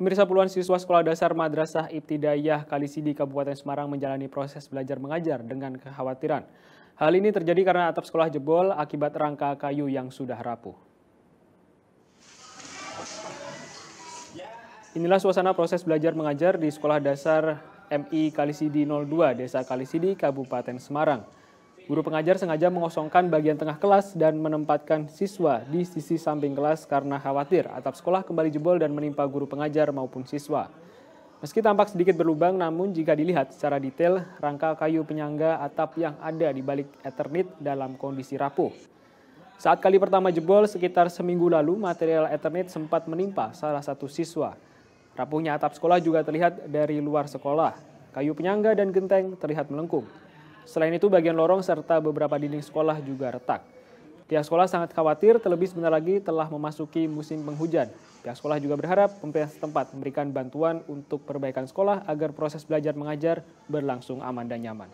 Pemirsa puluhan siswa Sekolah Dasar Madrasah Ibtidayah Kalisidi Kabupaten Semarang menjalani proses belajar mengajar dengan kekhawatiran. Hal ini terjadi karena atap sekolah jebol akibat rangka kayu yang sudah rapuh. Inilah suasana proses belajar mengajar di Sekolah Dasar MI Kalisidi 02, Desa Kalisidi, Kabupaten Semarang. Guru pengajar sengaja mengosongkan bagian tengah kelas dan menempatkan siswa di sisi samping kelas karena khawatir atap sekolah kembali jebol dan menimpa guru pengajar maupun siswa. Meski tampak sedikit berlubang, namun jika dilihat secara detail, rangka kayu penyangga atap yang ada di balik Eternit dalam kondisi rapuh. Saat kali pertama jebol sekitar seminggu lalu, material Eternit sempat menimpa salah satu siswa. Rapuhnya atap sekolah juga terlihat dari luar sekolah. Kayu penyangga dan genteng terlihat melengkung. Selain itu, bagian lorong serta beberapa dinding sekolah juga retak. Pihak sekolah sangat khawatir terlebih sebentar lagi telah memasuki musim penghujan. Pihak sekolah juga berharap pemerintah setempat memberikan bantuan untuk perbaikan sekolah agar proses belajar mengajar berlangsung aman dan nyaman.